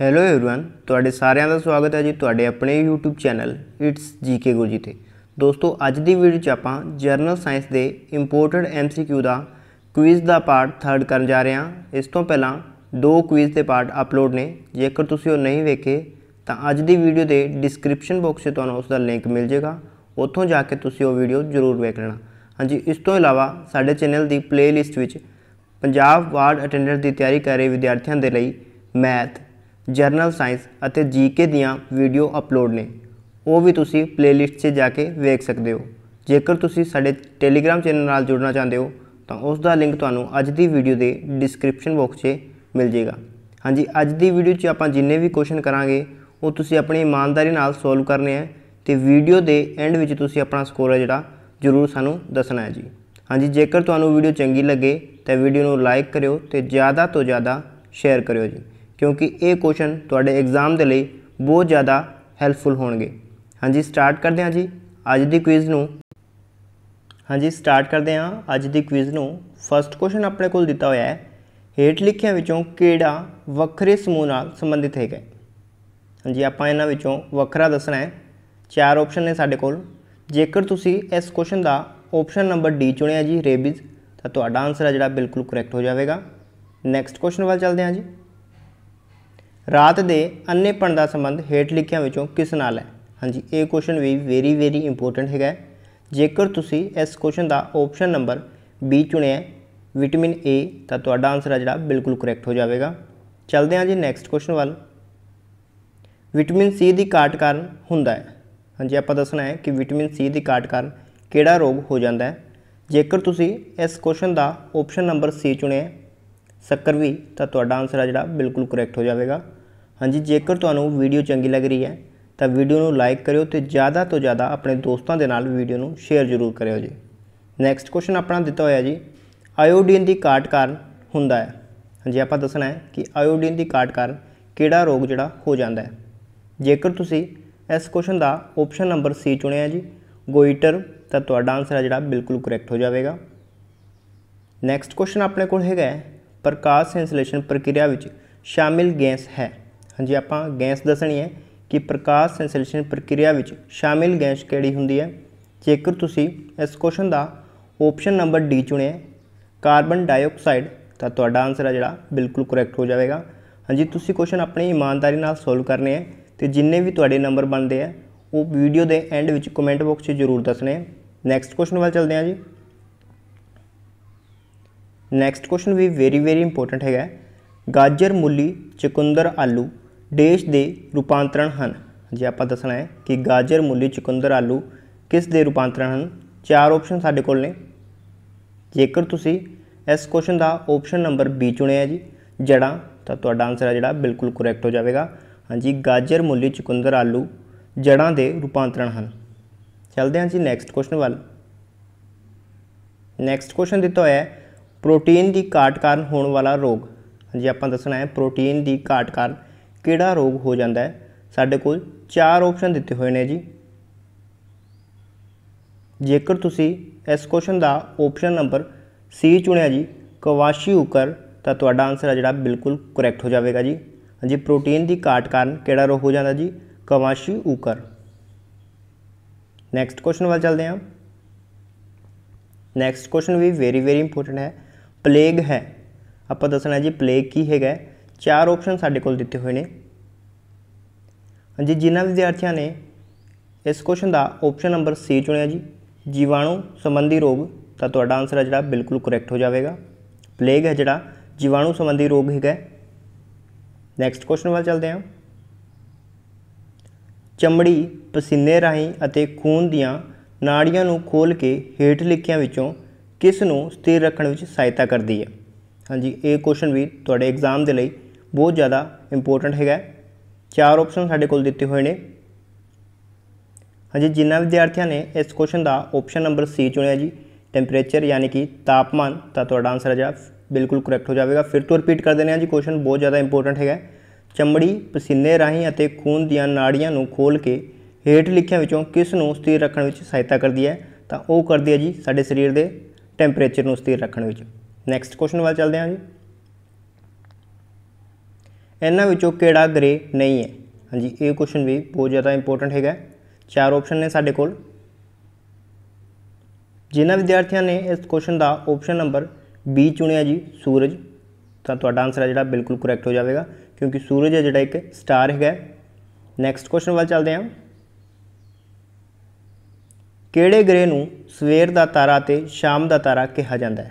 hello everyone ਤੁਹਾਡੇ ਸਾਰਿਆਂ ਦਾ ਸਵਾਗਤ ਹੈ ਜੀ ਤੁਹਾਡੇ ਆਪਣੇ YouTube channel it's GK Guruji ਤੇ ਦੋਸਤੋ ਅੱਜ ਦੀ ਵੀਡੀਓ 'ਚ ਆਪਾਂ ਜਰਨਲ ਸਾਇੰਸ ਦੇ ਇੰਪੋਰਟਡ MCQ ਦਾ ਕੁਇਜ਼ ਦਾ ਪਾਰਟ 3 ਕਰਨ ਜਾ ਰਹੇ ਹਾਂ ਇਸ ਤੋਂ ਪਹਿਲਾਂ ਦੋ ਕੁਇਜ਼ ਦੇ ਪਾਰਟ ਅਪਲੋਡ ਨੇ ਜੇਕਰ ਤੁਸੀਂ ਉਹ ਨਹੀਂ ਵੇਖੇ ਤਾਂ ਅੱਜ ਦੀ ਵੀਡੀਓ ਦੇ ਡਿਸਕ੍ਰਿਪਸ਼ਨ ਬਾਕਸ 'ਚ ਤੁਹਾਨੂੰ ਉਸ ਦਾ ਲਿੰਕ ਮਿਲ ਜਾਏਗਾ ਉੱਥੋਂ ਜਾ ਕੇ ਤੁਸੀਂ ਉਹ ਵੀਡੀਓ ਜ਼ਰੂਰ ਵੇਖ ਲੈਣਾ ਹਾਂਜੀ ਇਸ ਤੋਂ ਇਲਾਵਾ ਸਾਡੇ ਚੈਨਲ ਦੀ ਪਲੇਲਿਸਟ ਵਿੱਚ ਪੰਜਾਬ ਵਾਰਡ ਅਟੈਂਡੈਂਟ ਦੀ ਤਿਆਰੀ ਕਰ ਰਹੇ ਵਿਦਿਆਰਥੀਆਂ ਦੇ ਲਈ ਮੈਥ ਜਰਨਲ ਸਾਇੰਸ ਅਤੇ ਜੀਕੇ ਦੀਆਂ ਵੀਡੀਓ ਅਪਲੋਡ ਨੇ ਉਹ ਵੀ ਤੁਸੀਂ ਪਲੇਲਿਸਟ 'ਚ ਜਾ ਕੇ ਵੇਖ ਸਕਦੇ ਹੋ ਜੇਕਰ ਤੁਸੀਂ ਸਾਡੇ ਟੈਲੀਗ੍ਰam ਚੈਨਲ ਨਾਲ ਜੁੜਨਾ ਚਾਹੁੰਦੇ ਹੋ ਤਾਂ ਉਸ ਦਾ ਲਿੰਕ ਤੁਹਾਨੂੰ ਅੱਜ ਦੀ ਵੀਡੀਓ ਦੇ ਡਿਸਕ੍ਰਿਪਸ਼ਨ ਬਾਕਸ 'ਚ ਮਿਲ ਜਾਏਗਾ ਹਾਂਜੀ ਅੱਜ ਦੀ ਵੀਡੀਓ 'ਚ ਆਪਾਂ ਜਿੰਨੇ ਵੀ ਕੁਐਸਚਨ ਕਰਾਂਗੇ ਉਹ ਤੁਸੀਂ ਆਪਣੀ ਇਮਾਨਦਾਰੀ ਨਾਲ ਸੋਲਵ ਕਰਨੇ ਆ ਤੇ ਵੀਡੀਓ ਦੇ ਐਂਡ ਵਿੱਚ ਤੁਸੀਂ ਆਪਣਾ ਸਕੋਰ ਹੈ ਜਿਹੜਾ ਜ਼ਰੂਰ ਸਾਨੂੰ ਦੱਸਣਾ ਹੈ ਜੀ ਹਾਂਜੀ ਜੇਕਰ ਤੁਹਾਨੂੰ ਵੀਡੀਓ ਚੰਗੀ ਲੱਗੇ ਤਾਂ ਵੀਡੀਓ ਨੂੰ ਲਾਈਕ ਕਰਿਓ ਤੇ ਜ਼ਿਆਦਾ ਤੋਂ ਜ਼ਿਆਦਾ ਸ਼ੇਅਰ ਕਰਿਓ ਜੀ ਕਿਉਂਕਿ ਇਹ ਕੁਐਸਚਨ ਤੁਹਾਡੇ ਐਗਜ਼ਾਮ ਦੇ ਲਈ ਬਹੁਤ ਜ਼ਿਆਦਾ ਹੈਲਪਫੁਲ ਹੋਣਗੇ ਹਾਂਜੀ ਸਟਾਰਟ ਕਰਦੇ ਹਾਂ ਜੀ ਅੱਜ ਦੀ ਕੁਇਜ਼ ਨੂੰ ਹਾਂਜੀ ਸਟਾਰਟ ਕਰਦੇ ਹਾਂ ਅੱਜ ਦੀ ਕੁਇਜ਼ ਨੂੰ ਫਸਟ ਕੁਐਸਚਨ ਆਪਣੇ ਕੋਲ ਦਿੱਤਾ ਹੋਇਆ ਹੈ ਹੇਠ ਲਿਖਿਆਂ ਵਿੱਚੋਂ ਕਿਹੜਾ ਵੱਖਰੇ ਸਮੂਹ ਨਾਲ ਸੰਬੰਧਿਤ ਹੈਗਾ ਹਾਂਜੀ ਆਪਾਂ ਇਹਨਾਂ ਵਿੱਚੋਂ ਵੱਖਰਾ ਦੱਸਣਾ ਹੈ ਚਾਰ ਆਪਸ਼ਨ ਨੇ ਸਾਡੇ ਕੋਲ ਜੇਕਰ ਤੁਸੀਂ ਇਸ ਕੁਐਸਚਨ ਦਾ ਆਪਸ਼ਨ ਨੰਬਰ ਡੀ ਚੁਣਿਆ ਜੀ ਰੇਬੀਜ਼ ਤਾਂ ਤੁਹਾਡਾ ਆਨਸਰ ਹੈ ਜਿਹੜਾ ਬਿਲਕੁਲ ਕਰੈਕਟ ਹੋ ਜਾਵੇਗਾ ਨੈਕਸਟ ਕੁਐਸਚਨ ਵੱਲ ਚੱਲਦੇ ਹਾਂ ਜੀ ਰਾਤ ਦੇ ਅੰਨੇਪਣ ਦਾ ਸੰਬੰਧ ਹੇਠ ਲਿਖਿਆਂ ਵਿੱਚੋਂ ਕਿਸ ਨਾਲ ਹੈ ਹਾਂਜੀ ਇਹ ਕੁਐਸਚਨ ਵੀ ਵੈਰੀ ਵੈਰੀ ਇੰਪੋਰਟੈਂਟ ਹੈਗਾ ਜੇਕਰ ਤੁਸੀਂ ਇਸ ਕੁਐਸਚਨ ਦਾ ਆਪਸ਼ਨ ਨੰਬਰ ਬੀ ਚੁਣਿਆ ਵਿਟਾਮਿਨ ਏ ਤਾਂ ਤੁਹਾਡਾ ਆਨਸਰ ਹੈ ਜਿਹੜਾ ਬਿਲਕੁਲ ਕਰੈਕਟ ਹੋ ਜਾਵੇਗਾ ਚਲਦੇ ਹਾਂ ਜੀ ਨੈਕਸਟ ਕੁਐਸਚਨ ਵੱਲ ਵਿਟਾਮਿਨ ਸੀ ਦੀ ਘਾਟ ਕਾਰਨ ਹੁੰਦਾ ਹੈ ਹਾਂਜੀ ਆਪਾਂ ਦੱਸਣਾ ਹੈ ਕਿ ਵਿਟਾਮਿਨ ਸੀ ਦੀ ਘਾਟ ਕਾਰਨ ਕਿਹੜਾ ਰੋਗ ਹੋ ਜਾਂਦਾ ਹੈ ਜੇਕਰ ਤੁਸੀਂ ਇਸ ਕੁਐਸਚਨ ਦਾ ਆਪਸ਼ਨ ਨੰਬਰ ਸੀ ਚੁਣਿਆ ਸ਼ੱਕਰਵੀ ਤਾਂ ਤੁਹਾਡਾ ਆਨਸਰ ਹੈ ਜਿਹੜਾ ਬਿਲਕੁਲ ਕਰੈਕਟ ਹੋ ਜਾਵੇਗਾ ਹਾਂਜੀ ਜੇਕਰ ਤੁਹਾਨੂੰ ਵੀਡੀਓ ਚੰਗੀ ਲੱਗ ਰਹੀ ਹੈ ਤਾਂ ਵੀਡੀਓ ਨੂੰ ਲਾਈਕ ਕਰਿਓ ਤੇ ਜ਼ਿਆਦਾ ਤੋਂ ਜ਼ਿਆਦਾ ਆਪਣੇ ਦੋਸਤਾਂ ਦੇ ਨਾਲ ਵੀਡੀਓ ਨੂੰ ਸ਼ੇਅਰ ਜ਼ਰੂਰ ਕਰਿਓ ਜੀ ਨੈਕਸਟ ਕੁਐਸਚਨ ਆਪਣਾ ਦਿੱਤਾ ਹੋਇਆ ਜੀ ਆਇਓਡੀਨ ਦੀ ਘਾਟ ਕਾਰਨ ਹੁੰਦਾ ਹੈ ਹਾਂਜੀ ਆਪਾਂ ਦੱਸਣਾ ਹੈ ਕਿ ਆਇਓਡੀਨ ਦੀ ਘਾਟ ਕਾਰਨ ਕਿਹੜਾ ਰੋਗ ਜਿਹੜਾ ਹੋ ਜਾਂਦਾ ਹੈ ਜੇਕਰ ਤੁਸੀਂ ਇਸ ਕੁਐਸਚਨ ਦਾ ਆਪਸ਼ਨ ਨੰਬਰ ਸੀ ਚੁਣਿਆ ਜੀ ਗੋਇਟਰ ਤਾਂ ਤੁਹਾਡਾ ਆਨਸਰ ਹੈ ਜਿਹੜਾ ਬਿਲਕੁਲ ਕਰੈਕਟ ਹੋ ਜਾਵੇਗਾ ਨੈਕਸਟ ਕੁਐਸਚਨ ਆਪਣੇ ਕੋਲ ਹੈਗਾ ਪ੍ਰਕਾਸ਼ ਸੈਂਸਲੇਸ਼ਨ ਪ੍ਰਕਿਰਿਆ ਵਿੱਚ ਸ਼ਾਮਿਲ ਗੈਸ ਹੈ ਹਾਂਜੀ ਆਪਾਂ ਗੈਸ ਦੱਸਣੀ ਹੈ ਕਿ ਪ੍ਰਕਾਸ਼ ਸੰਸ਼ਲੇਸ਼ਣ ਪ੍ਰਕਿਰਿਆ ਵਿੱਚ ਸ਼ਾਮਿਲ ਗੈਸ ਕਿਹੜੀ ਹੁੰਦੀ ਹੈ ਜੇਕਰ ਤੁਸੀਂ ਇਸ ਕੁਐਸਚਨ ਦਾ ਆਪਸ਼ਨ ਨੰਬਰ ਡੀ ਚੁਣਿਆ ਕਾਰਬਨ ਡਾਈਆਕਸਾਈਡ ਤਾਂ ਤੁਹਾਡਾ ਆਨਸਰ ਹੈ ਜਿਹੜਾ ਬਿਲਕੁਲ ਕਰੈਕਟ ਹੋ ਜਾਵੇਗਾ ਹਾਂਜੀ ਤੁਸੀਂ ਕੁਐਸਚਨ ਆਪਣੀ ਇਮਾਨਦਾਰੀ ਨਾਲ ਸੋਲਵ ਕਰਨੇ ਹੈ ਤੇ ਜਿੰਨੇ ਵੀ ਤੁਹਾਡੇ ਨੰਬਰ ਬਣਦੇ ਆ ਉਹ ਵੀਡੀਓ ਦੇ ਐਂਡ ਵਿੱਚ ਕਮੈਂਟ ਬਾਕਸ 'ਚ ਜ਼ਰੂਰ ਦੱਸਣੇ ਨੈਕਸਟ ਕੁਐਸਚਨ ਵੱਲ ਚੱਲਦੇ ਹਾਂ ਜੀ ਨੈਕਸਟ ਕੁਐਸਚਨ ਵੀ ਵੈਰੀ ਵੈਰੀ ਇੰਪੋਰਟੈਂਟ ਹੈਗਾ ਗਾਜਰ ਮੂਲੀ ਚਕੁੰਦਰ ਆਲੂ ਦੇਸ਼ ਦੇ ਰੂਪਾਂਤਰਣ ਹਨ ਜੇ ਆਪਾਂ ਦੱਸਣਾ ਹੈ ਕਿ ਗਾਜਰ ਮੂਲੀ ਚੁਕੰਦਰ ਆਲੂ ਕਿਸ ਦੇ ਰੂਪਾਂਤਰਣ ਹਨ ਚਾਰ ਆਪਸ਼ਨ ਸਾਡੇ ਕੋਲ ਨੇ ਜੇਕਰ ਤੁਸੀਂ ਇਸ ਕੁਐਸਚਨ ਦਾ ਆਪਸ਼ਨ ਨੰਬਰ B ਚੁਣਿਆ ਜੀ ਜੜਾਂ ਤਾਂ ਤੁਹਾਡਾ ਆਨਸਰ ਹੈ ਜਿਹੜਾ ਬਿਲਕੁਲ ਕਰੈਕਟ ਹੋ ਜਾਵੇਗਾ ਹਾਂਜੀ ਗਾਜਰ ਮੂਲੀ ਚੁਕੰਦਰ ਆਲੂ ਜੜਾਂ ਦੇ ਰੂਪਾਂਤਰਣ ਹਨ ਚਲਦੇ ਹਾਂ ਜੀ ਨੈਕਸਟ ਕੁਐਸਚਨ ਵੱਲ ਨੈਕਸਟ ਕੁਐਸਚਨ ਦਿੱਤਾ ਹੋਇਆ ਹੈ ਪ੍ਰੋਟੀਨ ਦੀ ਘਾਟ ਕਾਰਨ ਹੋਣ ਵਾਲਾ ਰੋਗ ਹਾਂਜੀ ਆਪਾਂ ਦੱਸਣਾ ਹੈ ਪ੍ਰੋਟੀਨ ਦੀ ਘਾਟ ਕਾਰਨ ਕਿਹੜਾ ਰੋਗ ਹੋ ਜਾਂਦਾ ਹੈ ਸਾਡੇ ਕੋਲ ਚਾਰ ਆਪਸ਼ਨ ਦਿੱਤੇ ਹੋਏ ਨੇ ਜੀ ਜੇਕਰ ਤੁਸੀਂ ਇਸ ਕੁਐਸਚਨ ਦਾ ਆਪਸ਼ਨ ਨੰਬਰ ਸੀ ਚੁਣਿਆ ਜੀ ਉਕਰ ਤਾਂ ਤੁਹਾਡਾ ਆਨਸਰ ਹੈ ਜਿਹੜਾ ਬਿਲਕੁਲ ਕਰੈਕਟ ਹੋ ਜਾਵੇਗਾ ਜੀ ਹਾਂਜੀ ਪ੍ਰੋਟੀਨ ਦੀ ਘਾਟ ਕਾਰਨ ਕਿਹੜਾ ਰੋਗ ਹੋ ਜਾਂਦਾ ਜੀ ਉਕਰ ਨੈਕਸਟ ਕੁਐਸਚਨ ਵੱਲ ਚੱਲਦੇ ਹਾਂ ਨੈਕਸਟ ਕੁਐਸਚਨ ਵੀ ਵੈਰੀ ਵੈਰੀ ਇੰਪੋਰਟੈਂਟ ਹੈ ਪਲੇਗ ਹੈ ਆਪਾਂ ਦੱਸਣਾ ਜੀ ਪਲੇਗ ਕੀ ਹੈਗਾ ਚਾਰ ਆਪਸ਼ਨ ਸਾਡੇ ਕੋਲ ਦਿੱਤੇ ਹੋਏ ਨੇ ਹਾਂਜੀ ਜਿਨ੍ਹਾਂ ਵਿਦਿਆਰਥੀਆਂ ਨੇ ਇਸ ਕੁਐਸਚਨ ਦਾ ਆਪਸ਼ਨ ਨੰਬਰ ਸੀ ਚੁਣਿਆ ਜੀ ਜੀਵਾਣੂ ਸੰਬੰਧੀ ਰੋਗ ਤਾਂ ਤੁਹਾਡਾ ਆਨਸਰ ਹੈ ਜਿਹੜਾ ਬਿਲਕੁਲ ਕਰੈਕਟ ਹੋ ਜਾਵੇਗਾ ਪਲੇਗ ਹੈ ਜਿਹੜਾ ਜੀਵਾਣੂ ਸੰਬੰਧੀ ਰੋਗ ਹੈਗਾ ਨੈਕਸਟ ਕੁਐਸਚਨ ਵੱਲ ਚੱਲਦੇ ਹਾਂ ਚਮੜੀ ਪਸੀਨੇ ਰਾਹੀਂ ਅਤੇ ਖੂਨ ਦੀਆਂ ਨਾੜੀਆਂ ਨੂੰ ਖੋਲ ਕੇ ਹੇਠ ਲਿਖਿਆਂ ਵਿੱਚੋਂ ਕਿਸ ਨੂੰ ਸਥਿਰ ਰੱਖਣ ਵਿੱਚ ਸਹਾਇਤਾ ਕਰਦੀ ਹੈ ਹਾਂਜੀ ਇਹ ਕੁਐਸਚਨ ਵੀ ਤੁਹਾਡੇ ਐਗਜ਼ਾਮ ਦੇ ਲਈ ਬਹੁਤ ਜ਼ਿਆਦਾ ਇੰਪੋਰਟੈਂਟ ਹੈਗਾ ਚਾਰ ਆਪਸ਼ਨ ਸਾਡੇ ਕੋਲ ਦਿੱਤੇ ਹੋਏ ਨੇ ਹਾਂਜੀ ਜਿਨ੍ਹਾਂ ਵਿਦਿਆਰਥੀਆਂ ਨੇ ਇਸ ਕੁਐਸਚਨ ਦਾ ਆਪਸ਼ਨ ਨੰਬਰ ਸੀ ਚੁਣਿਆ ਜੀ ਟੈਂਪਰੇਚਰ ਯਾਨੀ ਕਿ ਤਾਪਮਾਨ ਤਾਂ ਤੁਹਾਡਾ ਆਨਸਰ ਆ ਜਾ ਬਿਲਕੁਲ ਕਰੈਕਟ ਹੋ ਜਾਵੇਗਾ ਫਿਰ ਤੋਂ ਰਿਪੀਟ ਕਰ ਦਿੰਦੇ ਹਾਂ ਜੀ ਕੁਐਸਚਨ ਬਹੁਤ ਜ਼ਿਆਦਾ ਇੰਪੋਰਟੈਂਟ ਹੈਗਾ ਚਮੜੀ ਪਸੀਨੇ ਰਾਹੀਂ ਅਤੇ ਖੂਨ ਦੀਆਂ ਨਾੜੀਆਂ ਨੂੰ ਖੋਲ ਕੇ ਹੇਠ ਲਿਖਿਆਂ ਵਿੱਚੋਂ ਕਿਸ ਨੂੰ ਸਥਿਰ ਰੱਖਣ ਵਿੱਚ ਸਹਾਇਤਾ ਕਰਦੀ ਹੈ ਤਾਂ ਉਹ ਕਰਦੀ ਹੈ ਜੀ ਸਾਡੇ ਸਰੀਰ ਦੇ ਟੈਂਪਰੇਚਰ ਨੂੰ ਸਥਿਰ ਰੱਖਣ ਵਿੱਚ ਨੈਕਸਟ ਕੁਐਸਚਨ ਵੱਲ ਚੱਲਦੇ ਹਾਂ ਜੀ ਇਹਨਾਂ ਵਿੱਚੋਂ ਕਿਹੜਾ ਗ੍ਰੇ ਨਹੀਂ ਹੈ ਹਾਂਜੀ ਇਹ ਕੁਐਸਚਨ ਵੀ ਬਹੁਤ ਜ਼ਿਆਦਾ ਇੰਪੋਰਟੈਂਟ ਹੈਗਾ ਚਾਰ ਆਪਸ਼ਨ ਨੇ ਸਾਡੇ ਕੋਲ ਜਿਨ੍ਹਾਂ ਵਿਦਿਆਰਥੀਆਂ ਨੇ ਇਸ ਕੁਐਸਚਨ ਦਾ ਆਪਸ਼ਨ ਨੰਬਰ ਬੀ ਚੁਣਿਆ ਜੀ ਸੂਰਜ ਤਾਂ ਤੁਹਾਡਾ ਆਨਸਰ ਹੈ ਜਿਹੜਾ ਬਿਲਕੁਲ ਕਰੈਕਟ ਹੋ ਜਾਵੇਗਾ ਕਿਉਂਕਿ ਸੂਰਜ ਹੈ ਜਿਹੜਾ ਇੱਕ ਸਟਾਰ ਹੈਗਾ ਨੈਕਸਟ ਕੁਐਸਚਨ ਵੱਲ ਚੱਲਦੇ ਹਾਂ ਕਿਹੜੇ ਗ੍ਰੇ ਨੂੰ ਸਵੇਰ ਦਾ ਤਾਰਾ ਤੇ ਸ਼ਾਮ ਦਾ ਤਾਰਾ ਕਿਹਾ ਜਾਂਦਾ ਹੈ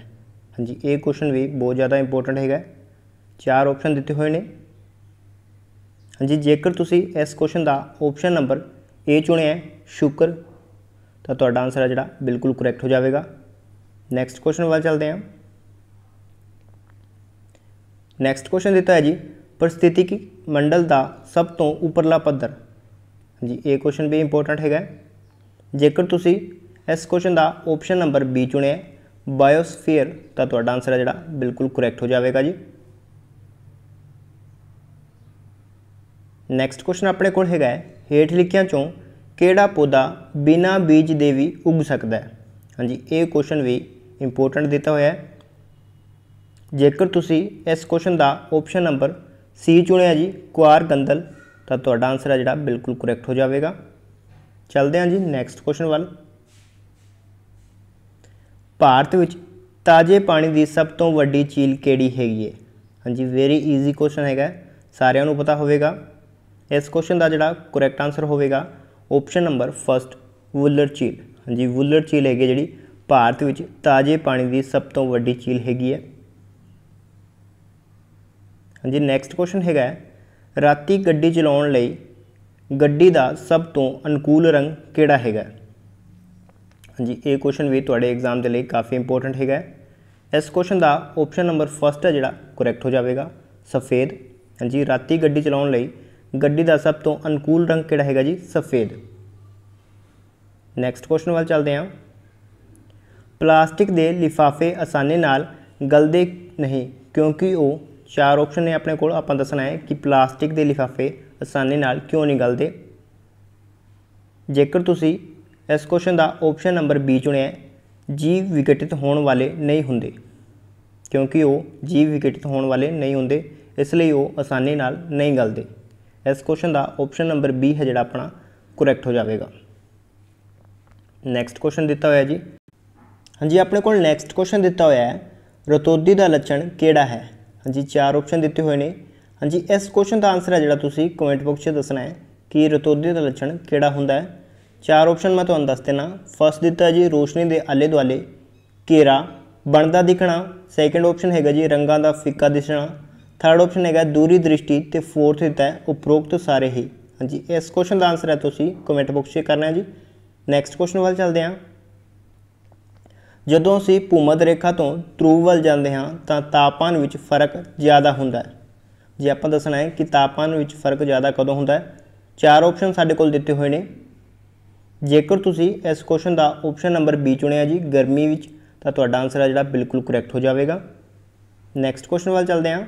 ਹਾਂਜੀ ਇਹ ਕੁਐਸਚਨ ਵੀ ਬਹੁਤ ਜ਼ਿਆਦਾ ਇੰਪੋਰਟੈਂਟ ਹੈਗਾ ਚਾਰ ਆਪਸ਼ਨ ਦਿੱਤੇ ਹੋਏ ਨੇ ਹਾਂਜੀ ਜੇਕਰ ਤੁਸੀਂ ਇਸ ਕੁਐਸਚਨ ਦਾ ਆਪਸ਼ਨ ਨੰਬਰ A ਚੁਣਿਆ ਹੈ ਸ਼ੁਕਰ ਤਾਂ ਤੁਹਾਡਾ ਆਨਸਰ ਹੈ ਜਿਹੜਾ ਬਿਲਕੁਲ ਕਰੈਕਟ ਹੋ ਜਾਵੇਗਾ ਨੈਕਸਟ ਕੁਐਸਚਨ ਵੱਲ ਚੱਲਦੇ ਹਾਂ ਨੈਕਸਟ ਕੁਐਸਚਨ ਦਿੱਤਾ ਹੈ ਜੀ ਪਰਿਸਥਿਤੀਕੀ ਮੰਡਲ ਦਾ ਸਭ ਤੋਂ ਉੱਪਰਲਾ ਪੱਧਰ ਹਾਂਜੀ ਇਹ ਕੁਐਸਚਨ ਵੀ ਇੰਪੋਰਟੈਂਟ ਹੈਗਾ ਜੇਕਰ ਤੁਸੀਂ ਇਸ ਕੁਐਸਚਨ ਦਾ ਆਪਸ਼ਨ ਨੰਬਰ B ਚੁਣਿਆ ਬਾਇਓਸਫੀਅਰ ਤਾਂ ਤੁਹਾਡਾ ਆਨਸਰ ਹੈ ਜਿਹੜਾ ਬਿਲਕੁਲ ਕਰੈਕਟ ਹੋ ਜਾਵੇਗਾ ਜੀ ਨੈਕਸਟ ਕੁਐਸਚਨ ਆਪਣੇ ਕੋਲ ਹੈਗਾ ਹੈ ਹੇਠ ਲਿਖਿਆਂ ਚੋਂ ਕਿਹੜਾ ਪੌਦਾ ਬਿਨਾਂ ਬੀਜ ਦੇ ਵੀ ਉੱਗ ਸਕਦਾ ਹੈ ਹਾਂਜੀ ਇਹ ਕੁਐਸਚਨ ਵੀ ਇੰਪੋਰਟੈਂਟ ਦਿੱਤਾ ਹੋਇਆ ਹੈ ਜੇਕਰ ਤੁਸੀਂ ਇਸ ਕੁਐਸਚਨ ਦਾ ਆਪਸ਼ਨ ਨੰਬਰ ਸੀ ਚੁਣਿਆ ਜੀ ਕੁਆਰ ਗੰਦਲ ਤਾਂ ਤੁਹਾਡਾ ਆਨਸਰ ਹੈ ਜਿਹੜਾ ਬਿਲਕੁਲ ਕਰੈਕਟ ਹੋ ਜਾਵੇਗਾ ਚਲਦੇ ਹਾਂ ਜੀ ਨੈਕਸਟ ਕੁਐਸਚਨ ਵੱਲ ਭਾਰਤ ਵਿੱਚ ਤਾਜ਼ੇ ਪਾਣੀ ਦੀ ਸਭ ਤੋਂ ਵੱਡੀ ਝੀਲ ਕਿਹੜੀ ਹੈਗੀ ਹੈ ਹਾਂਜੀ ਵੈਰੀ ਈਜ਼ੀ ਕੁਐਸਚਨ ਹੈਗਾ ਸਾਰਿਆਂ ਨੂੰ ਪਤਾ ਹੋਵੇਗਾ ਇਸ ਕੁਐਸਚਨ ਦਾ ਜਿਹੜਾ ਕਰੈਕਟ ਆਨਸਰ ਹੋਵੇਗਾ ਆਪਸ਼ਨ ਨੰਬਰ 1 ਵੁੱਲਰ ਝੀਲ ਹਾਂਜੀ ਵੁੱਲਰ ਝੀਲ ਹੈਗੀ ਜਿਹੜੀ ਭਾਰਤ ਵਿੱਚ ਤਾਜ਼ੇ ਪਾਣੀ ਦੀ ਸਭ ਤੋਂ ਵੱਡੀ ਝੀਲ ਹੈਗੀ ਹੈ ਹਾਂਜੀ ਨੈਕਸਟ ਕੁਐਸਚਨ ਹੈਗਾ ਰਾਤੀ ਗੱਡੀ ਚਲਾਉਣ ਲਈ ਗੱਡੀ ਦਾ ਸਭ ਤੋਂ ਅਨੁਕੂਲ ਰੰਗ ਕਿਹੜਾ ਹੈਗਾ ਹਾਂਜੀ ਇਹ ਕੁਐਸਚਨ ਵੀ ਤੁਹਾਡੇ ਐਗਜ਼ਾਮ ਦੇ ਲਈ ਕਾਫੀ ਇੰਪੋਰਟੈਂਟ ਹੈਗਾ ਇਸ ਕੁਐਸਚਨ ਦਾ ਆਪਸ਼ਨ ਨੰਬਰ 1 ਹੈ ਜਿਹੜਾ ਕਰੈਕਟ ਹੋ ਜਾਵੇਗਾ ਸਫੇਦ ਹਾਂਜੀ ਰਾਤੀ ਗੱਡੀ ਚਲਾਉਣ ਲਈ ਗੱਡੀ ਦਾ ਸਭ ਤੋਂ ਅਨੁਕੂਲ ਰੰਗ ਕਿਹੜਾ ਹੈਗਾ ਜੀ ਸਫੇਦ ਨੈਕਸਟ ਕੁਐਸਚਨ ਵੱਲ ਚੱਲਦੇ ਹਾਂ ਪਲਾਸਟਿਕ ਦੇ ਲਿਫਾਫੇ ਆਸਾਨੀ ਨਾਲ ਗਲਦੇ ਨਹੀਂ ਕਿਉਂਕਿ ਉਹ ਚਾਰ ਆਪਸ਼ਨ ਨੇ ਆਪਣੇ ਕੋਲ ਆਪਾਂ ਦੱਸਣਾ ਹੈ ਕਿ ਪਲਾਸਟਿਕ ਦੇ ਲਿਫਾਫੇ ਆਸਾਨੀ ਨਾਲ ਕਿਉਂ ਨਹੀਂ ਗਲਦੇ ਜੇਕਰ ਤੁਸੀਂ ਇਸ ਕੁਐਸਚਨ ਦਾ ਆਪਸ਼ਨ ਨੰਬਰ B ਚੁਣਿਆ ਜੀਵ ਵਿਗਟਿਤ ਹੋਣ ਵਾਲੇ ਨਹੀਂ ਹੁੰਦੇ ਕਿਉਂਕਿ ਉਹ ਜੀਵ ਵਿਗਟਿਤ ਹੋਣ ਵਾਲੇ ਨਹੀਂ ਹੁੰਦੇ ਇਸ ਲਈ ਉਹ ਆਸਾਨੀ ਨਾਲ ਨਹੀਂ ਗਲਦੇ ਇਸ ਕੁਐਸਚਨ ਦਾ ਆਪਸ਼ਨ ਨੰਬਰ B ਹੈ ਜਿਹੜਾ ਆਪਣਾ ਕਰੈਕਟ ਹੋ ਜਾਵੇਗਾ ਨੈਕਸਟ ਕੁਐਸਚਨ ਦਿੱਤਾ ਹੋਇਆ ਜੀ ਹਾਂਜੀ ਆਪਣੇ ਕੋਲ ਨੈਕਸਟ ਕੁਐਸਚਨ ਦਿੱਤਾ ਹੋਇਆ ਹੈ ਰਤੋਦੀ ਦਾ ਲੱਛਣ ਕਿਹੜਾ ਹੈ ਹਾਂਜੀ ਚਾਰ ਆਪਸ਼ਨ ਦਿੱਤੇ ਹੋਏ ਨੇ ਹਾਂਜੀ ਇਸ ਕੁਐਸਚਨ ਦਾ ਆਨਸਰ ਹੈ ਜਿਹੜਾ ਤੁਸੀਂ ਕਮੈਂਟ ਬਾਕਸ 'ਚ ਦੱਸਣਾ ਹੈ ਕਿ ਰਤੋਦੀ ਦਾ ਲੱਛਣ ਕਿਹੜਾ ਹੁੰਦਾ ਹੈ ਚਾਰ ਆਪਸ਼ਨ ਮੈਂ ਤੁਹਾਨੂੰ ਦੱਸ ਦੇਣਾ ਫਸਟ ਦਿੱਤਾ ਜੀ ਰੋਸ਼ਨੀ ਦੇ ਆਲੇ ਦੁਆਲੇ ਕੇਰਾ ਬਣਦਾ ਦਿਖਣਾ ਸੈਕੰਡ ਆਪਸ਼ਨ ਹੈਗਾ ਜੀ ਰੰਗਾਂ ਦਾ ਫਿੱਕਾ ਦਿਸਣਾ ਥਰਡ ਆਪਸ਼ਨ ਹੈਗਾ ਦੂਰੀ ਦ੍ਰਿਸ਼ਟੀ ਤੇ ਫੋਰਥ ਦਿੱਤਾ ਹੈ ਉਪਰੋਕਤ ਸਾਰੇ ਹੀ ਹਾਂਜੀ ਇਸ ਕੁਐਸਚਨ ਦਾ ਆਨਸਰ ਹੈ ਤੁਸੀਂ ਕਮੈਂਟ ਬਾਕਸ 'ਚ ਕਰਨਾ ਹੈ ਜੀ ਨੈਕਸਟ ਕੁਐਸਚਨ ਵੱਲ ਚੱਲਦੇ ਹਾਂ ਜਦੋਂ ਅਸੀਂ ਭੂਮਧ ਰੇਖਾ ਤੋਂ ਧਰੂਵ ਵੱਲ ਜਾਂਦੇ ਹਾਂ ਤਾਂ ਤਾਪਮਾਨ ਵਿੱਚ ਫਰਕ ਜ਼ਿਆਦਾ ਹੁੰਦਾ ਹੈ ਜੇ ਆਪਾਂ ਦੱਸਣਾ ਹੈ ਕਿ ਤਾਪਮਾਨ ਵਿੱਚ ਫਰਕ ਜ਼ਿਆਦਾ ਕਦੋਂ ਹੁੰਦਾ ਹੈ ਚਾਰ ਆਪਸ਼ਨ ਸਾਡੇ ਕੋਲ ਦਿੱਤੇ ਹੋਏ ਨੇ ਜੇਕਰ ਤੁਸੀਂ ਇਸ ਕੁਐਸਚਨ ਦਾ ਆਪਸ਼ਨ ਨੰਬਰ B ਚੁਣਿਆ ਜੀ ਗਰਮੀ ਵਿੱਚ ਤਾਂ ਤੁਹਾਡਾ ਆਨਸਰ ਹੈ ਜਿਹੜਾ ਬਿਲਕੁਲ ਕਰੈਕਟ ਹੋ ਜਾਵੇਗਾ ਨੈਕਸਟ ਕੁਐਸਚਨ ਵੱਲ ਚੱਲਦੇ ਹਾਂ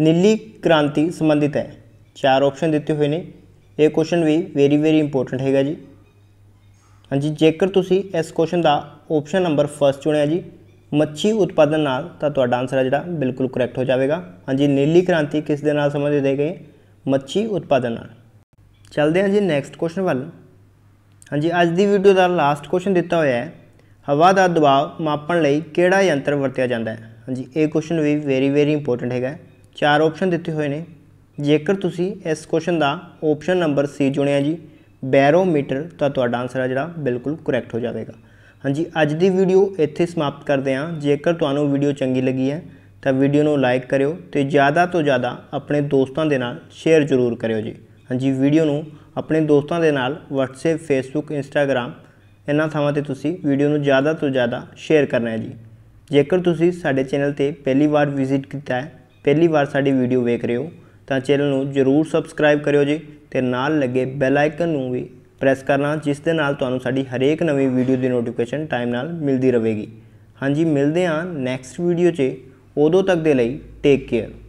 ਨੀਲੀ ਕ੍ਰਾਂਤੀ ਸੰਬੰਧਿਤ ਹੈ ਚਾਰ ਆਪਸ਼ਨ ਦਿੱਤੇ ਹੋਏ ਨੇ ਇਹ ਕੁਐਸਚਨ ਵੀ ਵੈਰੀ ਵੈਰੀ ਇੰਪੋਰਟੈਂਟ ਹੈਗਾ ਜੀ ਹਾਂਜੀ ਜੇਕਰ ਤੁਸੀਂ ਇਸ ਕੁਐਸਚਨ ਦਾ ਆਪਸ਼ਨ ਨੰਬਰ 1 ਚੁਣਿਆ ਜੀ ਮੱਛੀ ਉਤਪਾਦਨ ਨਾਲ ਤਾਂ ਤੁਹਾਡਾ ਆਨਸਰ ਹੈ ਜਿਹੜਾ ਬਿਲਕੁਲ ਕਰੈਕਟ ਹੋ ਜਾਵੇਗਾ ਹਾਂਜੀ ਨੀਲੀ ਕ੍ਰਾਂਤੀ ਕਿਸ ਦੇ ਨਾਲ ਸੰਬੰਧਿਤ ਹੈ ਮੱਛੀ ਉਤਪਾਦਨ ਨਾਲ ਚਲਦੇ ਹਾਂ ਜੀ ਨੈਕਸਟ ਕੁਐਸਚਨ ਵੱਲ ਹਾਂਜੀ ਅੱਜ ਦੀ ਵੀਡੀਓ ਦਾ ਲਾਸਟ ਕੁਐਸਚਨ ਦਿੱਤਾ ਹੋਇਆ ਹੈ ਹਵਾ ਦਾ ਦਬਾਅ ਮਾਪਣ ਲਈ ਕਿਹੜਾ ਯੰਤਰ ਵਰਤਿਆ ਜਾਂਦਾ ਹੈ ਹਾਂਜੀ ਇਹ ਕੁਐਸਚਨ ਵੀ ਵੈਰੀ ਵੈਰੀ ਇੰਪੋਰਟੈਂਟ ਹੈਗਾ ਚਾਰ ਆਪਸ਼ਨ ਦਿੱਤੇ ਹੋਏ ਨੇ ਜੇਕਰ ਤੁਸੀਂ ਇਸ ਕੁਐਸਚਨ ਦਾ ਆਪਸ਼ਨ ਨੰਬਰ ਸੀ ਚੁਣਿਆ ਜੀ ਬੈਰੋਮੀਟਰ ਤਾਂ ਤੁਹਾਡਾ ਆਨਸਰ ਹੈ ਜਿਹੜਾ ਬਿਲਕੁਲ ਕਰੈਕਟ ਹੋ ਜਾਵੇਗਾ ਹਾਂਜੀ ਅੱਜ ਦੀ ਵੀਡੀਓ ਇੱਥੇ ਸਮਾਪਤ ਕਰਦੇ ਹਾਂ ਜੇਕਰ ਤੁਹਾਨੂੰ ਵੀਡੀਓ ਚੰਗੀ ਲੱਗੀ ਹੈ ਤਾਂ ਵੀਡੀਓ ਨੂੰ ਲਾਈਕ ਕਰਿਓ ਤੇ ਜ਼ਿਆਦਾ ਤੋਂ ਜ਼ਿਆਦਾ ਆਪਣੇ ਦੋਸਤਾਂ ਦੇ ਨਾਲ ਸ਼ੇਅਰ ਜ਼ਰੂਰ ਕਰਿਓ ਜੀ ਹਾਂਜੀ ਵੀਡੀਓ ਨੂੰ ਆਪਣੇ ਦੋਸਤਾਂ ਦੇ ਨਾਲ WhatsApp Facebook Instagram ਇਹਨਾਂ ਥਾਵਾਂ ਤੇ ਤੁਸੀਂ ਵੀਡੀਓ ਨੂੰ ਜ਼ਿਆਦਾ ਤੋਂ ਜ਼ਿਆਦਾ ਸ਼ੇਅਰ ਕਰਨਾ ਹੈ ਜੀ ਜੇਕਰ ਤੁਸੀਂ ਸਾਡੇ ਚੈਨਲ ਤੇ ਪਹਿਲੀ ਵਾਰ ਵਿਜ਼ਿਟ ਕੀਤਾ ਹੈ ਪਹਿਲੀ ਵਾਰ ਸਾਡੀ ਵੀਡੀਓ ਵੇਖ ਰਹੇ ਹੋ ਤਾਂ ਚੈਨਲ ਨੂੰ ਜਰੂਰ ਸਬਸਕ੍ਰਾਈਬ ਕਰਿਓ ਜੀ ਤੇ ਨਾਲ ਲੱਗੇ ਬੈਲ ਆਈਕਨ ਨੂੰ ਵੀ ਪ੍ਰੈਸ ਕਰਨਾ ਜਿਸ ਦੇ ਨਾਲ ਤੁਹਾਨੂੰ ਸਾਡੀ ਹਰੇਕ ਨਵੀਂ ਵੀਡੀਓ ਦੀ ਨੋਟੀਫਿਕੇਸ਼ਨ ਟਾਈਮ ਨਾਲ ਮਿਲਦੀ ਰਹੇਗੀ ਹਾਂਜੀ ਮਿਲਦੇ ਹਾਂ ਨੈਕਸਟ ਵੀਡੀਓ 'ਚ ਉਦੋਂ ਤੱਕ ਦੇ ਲਈ ਟੇਕ ਕੇਅਰ